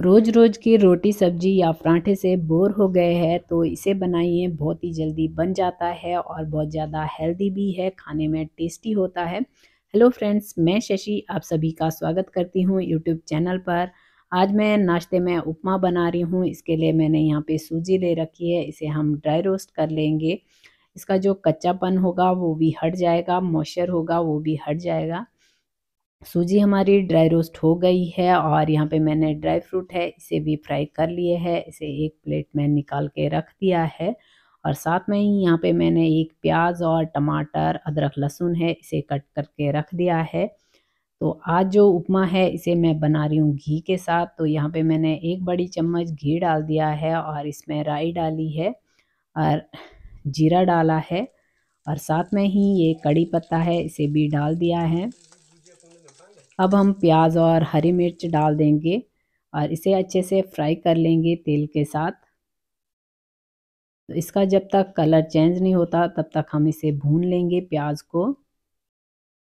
रोज़ रोज़ की रोटी सब्जी या परांठे से बोर हो गए हैं तो इसे बनाइए बहुत ही जल्दी बन जाता है और बहुत ज़्यादा हेल्दी भी है खाने में टेस्टी होता है हेलो फ्रेंड्स मैं शशि आप सभी का स्वागत करती हूँ यूट्यूब चैनल पर आज मैं नाश्ते में उपमा बना रही हूँ इसके लिए मैंने यहाँ पे सूजी ले रखी है इसे हम ड्राई रोस्ट कर लेंगे इसका जो कच्चापन होगा वो भी हट जाएगा मॉइस्चर होगा वो भी हट जाएगा सूजी हमारी ड्राई रोस्ट हो गई है और यहाँ पे मैंने ड्राई फ्रूट है इसे भी फ्राई कर लिए है इसे एक प्लेट में निकाल के रख दिया है और साथ में ही यहाँ पे मैंने एक प्याज और टमाटर अदरक लहसुन है इसे कट करके रख दिया है तो आज जो उपमा है इसे मैं बना रही हूँ घी के साथ तो यहाँ पे मैंने एक बड़ी चम्मच घी डाल दिया है और इसमें राई डाली है और जीरा डाला है और साथ में ही ये कड़ी पत्ता है इसे भी डाल दिया है अब हम प्याज और हरी मिर्च डाल देंगे और इसे अच्छे से फ्राई कर लेंगे तेल के साथ तो इसका जब तक कलर चेंज नहीं होता तब तक हम इसे भून लेंगे प्याज को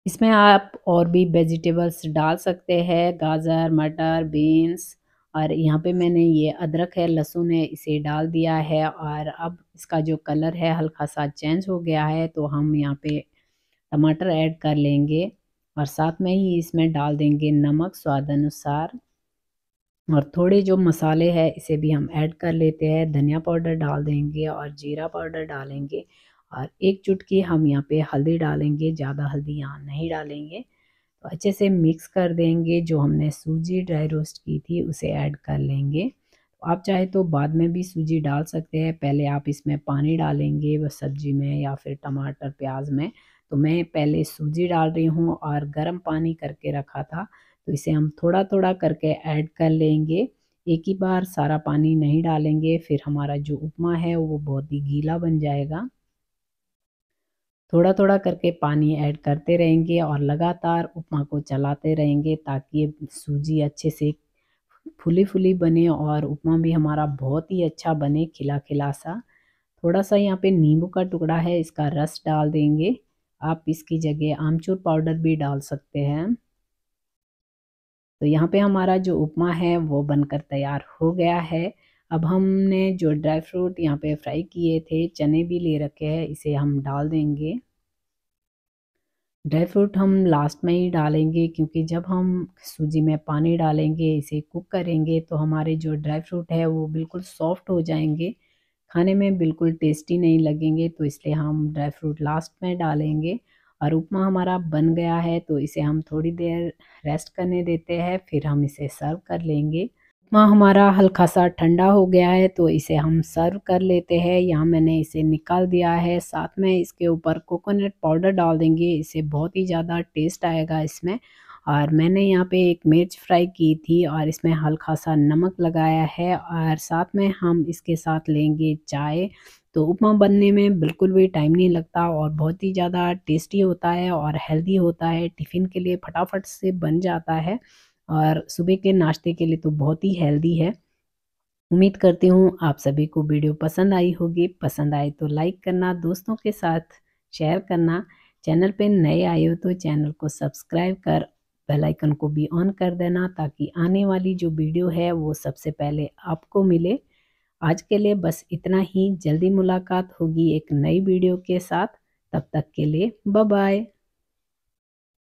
इसमें आप और भी वेजिटेबल्स डाल सकते हैं गाजर मटर बीन्स और यहाँ पे मैंने ये अदरक है लहसुन है इसे डाल दिया है और अब इसका जो कलर है हल्का सा चेंज हो गया है तो हम यहाँ पे टमाटर ऐड कर लेंगे और साथ में ही इसमें डाल देंगे नमक स्वाद अनुसार और थोड़े जो मसाले हैं इसे भी हम ऐड कर लेते हैं धनिया पाउडर डाल देंगे और जीरा पाउडर डालेंगे और एक चुटकी हम यहाँ पे हल्दी डालेंगे ज़्यादा हल्दी यहाँ नहीं डालेंगे तो अच्छे से मिक्स कर देंगे जो हमने सूजी ड्राई रोस्ट की थी उसे ऐड कर लेंगे तो आप चाहे तो बाद में भी सूजी डाल सकते हैं पहले आप इसमें पानी डालेंगे सब्जी में या फिर टमाटर प्याज में तो मैं पहले सूजी डाल रही हूँ और गर्म पानी करके रखा था तो इसे हम थोड़ा थोड़ा करके ऐड कर लेंगे एक ही बार सारा पानी नहीं डालेंगे फिर हमारा जो उपमा है वो बहुत ही गीला बन जाएगा थोड़ा थोड़ा करके पानी ऐड करते रहेंगे और लगातार उपमा को चलाते रहेंगे ताकि ये सूजी अच्छे से फुली फुली बने और उपमा भी हमारा बहुत ही अच्छा बने खिला खिला सा थोड़ा सा यहाँ पे नींबू का टुकड़ा है इसका रस डाल देंगे आप इसकी जगह आमचूर पाउडर भी डाल सकते हैं तो यहाँ पे हमारा जो उपमा है वो बनकर तैयार हो गया है अब हमने जो ड्राई फ्रूट यहाँ पे फ्राई किए थे चने भी ले रखे हैं इसे हम डाल देंगे ड्राई फ्रूट हम लास्ट में ही डालेंगे क्योंकि जब हम सूजी में पानी डालेंगे इसे कुक करेंगे तो हमारे जो ड्राई फ्रूट है वो बिल्कुल सॉफ्ट हो जाएंगे खाने में बिल्कुल टेस्टी नहीं लगेंगे तो इसलिए हम ड्राई फ्रूट लास्ट में डालेंगे और उपमा हमारा बन गया है तो इसे हम थोड़ी देर रेस्ट करने देते हैं फिर हम इसे सर्व कर लेंगे उपमा हमारा हल्का सा ठंडा हो गया है तो इसे हम सर्व कर लेते हैं यहाँ मैंने इसे निकाल दिया है साथ में इसके ऊपर कोकोनट पाउडर डाल देंगे इसे बहुत ही ज़्यादा टेस्ट आएगा इसमें और मैंने यहाँ पे एक मिर्च फ्राई की थी और इसमें हल्का सा नमक लगाया है और साथ में हम इसके साथ लेंगे चाय तो उपमा बनने में बिल्कुल भी टाइम नहीं लगता और बहुत ही ज़्यादा टेस्टी होता है और हेल्दी होता है टिफ़िन के लिए फटाफट से बन जाता है और सुबह के नाश्ते के लिए तो बहुत ही हेल्दी है उम्मीद करती हूँ आप सभी को वीडियो पसंद आई होगी पसंद आए तो लाइक करना दोस्तों के साथ शेयर करना चैनल पे नए आए हो तो चैनल को सब्सक्राइब कर बेल आइकन को भी ऑन कर देना ताकि आने वाली जो वीडियो है वो सबसे पहले आपको मिले आज के लिए बस इतना ही जल्दी मुलाकात होगी एक नई वीडियो के साथ तब तक के लिए बाय